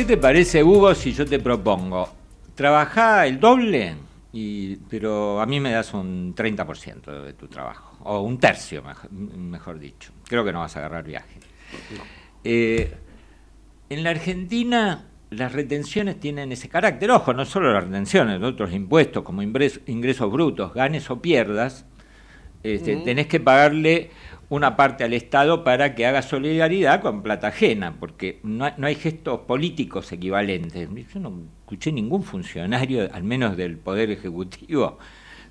¿Qué te parece, Hugo, si yo te propongo? trabajar el doble, pero a mí me das un 30% de tu trabajo, o un tercio, mejor, dicho. Creo que no vas a agarrar viaje. Eh, en la Argentina las retenciones tienen ese carácter. Ojo, no solo las retenciones, otros impuestos como ingresos, brutos, ganes o pierdas, este, tenés que pagarle una parte al Estado para que haga solidaridad con plata ajena, porque no, hay gestos políticos equivalentes. Yo no escuché ningún funcionario, al menos del Poder Ejecutivo,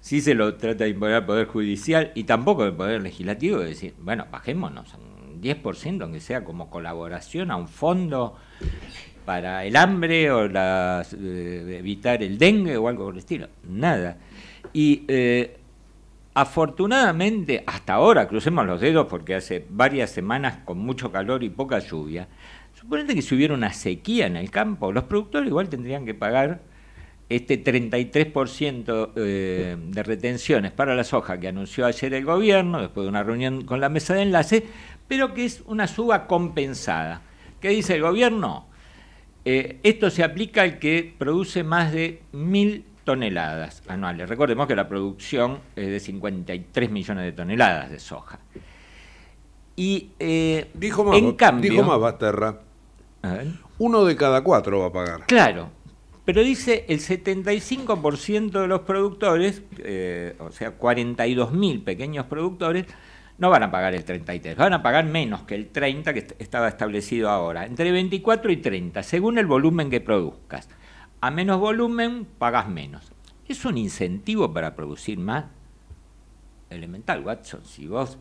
si se lo trata de imponer al Poder Judicial y tampoco del Poder Legislativo, de decir, bueno, bajémonos un 10%, aunque sea como colaboración a un fondo para el hambre o la, eh, evitar el dengue o algo por el estilo. Nada. Y eh, Afortunadamente, hasta ahora, crucemos los dedos porque hace varias semanas con mucho calor y poca lluvia, suponete que si hubiera una sequía en el campo, los productores igual tendrían que pagar este 33% eh, de retenciones para la soja que anunció ayer el gobierno, después de una reunión con la mesa de enlace, pero que es una suba compensada. ¿Qué dice el gobierno? Eh, esto se aplica al que produce más de mil toneladas anuales. Recordemos que la producción es de 53 millones de toneladas de soja. Y eh, dijo más, en cambio... Dijo más Basterra. Uno de cada cuatro va a pagar. Claro, pero dice el 75% de los productores, eh, o sea, 42.000 pequeños productores, no van a pagar el 33, van a pagar menos que el 30 que estaba establecido ahora, entre 24 y 30, según el volumen que produzcas. A menos volumen pagas menos. Es un incentivo para producir más elemental, Watson. Si vos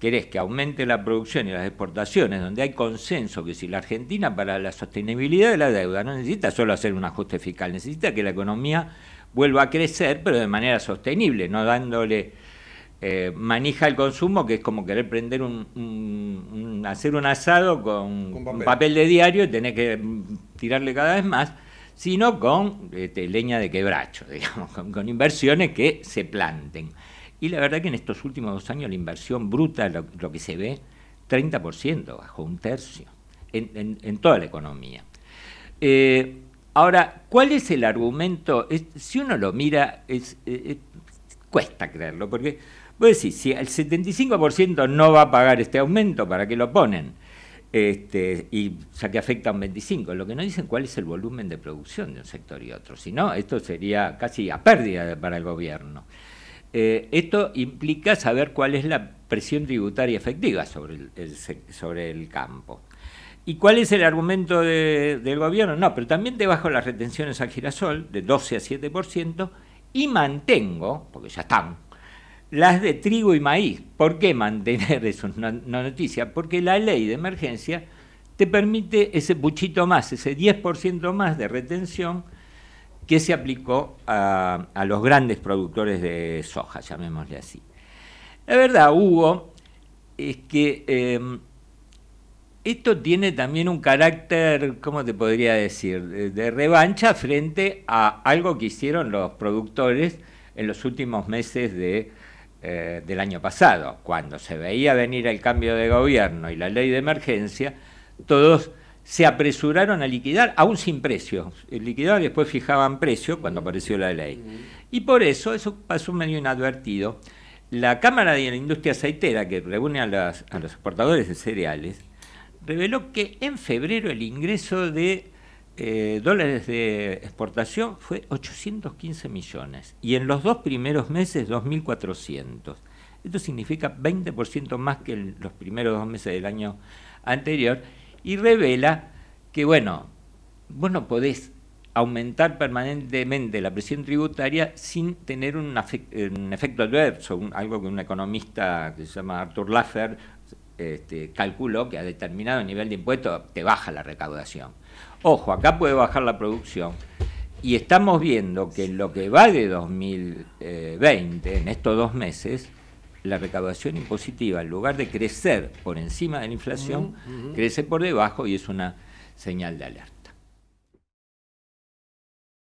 querés que aumente la producción y las exportaciones, donde hay consenso que si la Argentina para la sostenibilidad de la deuda no necesita solo hacer un ajuste fiscal, necesita que la economía vuelva a crecer, pero de manera sostenible, no dándole eh, manija al consumo, que es como querer prender un, hacer un asado con, papel. papel de diario y tener que mm, tirarle cada vez más sino con este, leña de quebracho, digamos, con, inversiones que se planten. Y la verdad que en estos últimos dos años la inversión bruta, lo, que se ve, 30%, bajo un tercio, en, toda la economía. Eh, ahora, ¿cuál es el argumento? si uno lo mira, eh, eh, cuesta creerlo, porque pues decir si el 75% no va a pagar este aumento, ¿para qué lo ponen? este, y ya que un 25. Lo que no dicen cuál es el volumen de producción de un sector y otro, sino esto sería casi a pérdida para el gobierno. Eh, esto implica saber cuál es la presión tributaria efectiva sobre el, sobre el campo. ¿Y cuál es el argumento del gobierno? No, pero también te bajo las retenciones al girasol de 12 a 7% y mantengo, porque ya están, las de trigo y maíz. ¿Por qué mantener eso? Una, noticia. Porque la ley de emergencia te permite ese puchito más, ese 10% más de retención que se aplicó a, los grandes productores de soja, llamémosle así. La verdad, Hugo, es que em, esto tiene también un carácter, ¿cómo te podría decir?, de revancha frente a algo que hicieron los productores en los últimos meses de eh, del año pasado, cuando se veía venir el cambio de gobierno y la ley de emergencia, todos se apresuraron a liquidar, aún sin precio, Liquidar y después fijaban precio cuando apareció la ley. Y por eso, eso pasó medio inadvertido. La Cámara de la Industria Aceitera, que reúne a los exportadores de cereales, reveló que en febrero el ingreso de eh, dólares de exportación fue 815 millones y en los dos primeros meses 2.400. Esto significa 20% más que en los primeros dos meses del año anterior y revela que, bueno, vos no podés aumentar permanentemente la presión tributaria sin tener un, efecto adverso, algo que un economista que se llama Arthur Laffer este, calculó que a determinado nivel de impuesto te baja la recaudación. Ojo, acá puede bajar la producción. Y estamos viendo que en lo que va de 2020, en estos dos meses, la recaudación impositiva, en lugar de crecer por encima de la inflación, crece por debajo y es una señal de alerta.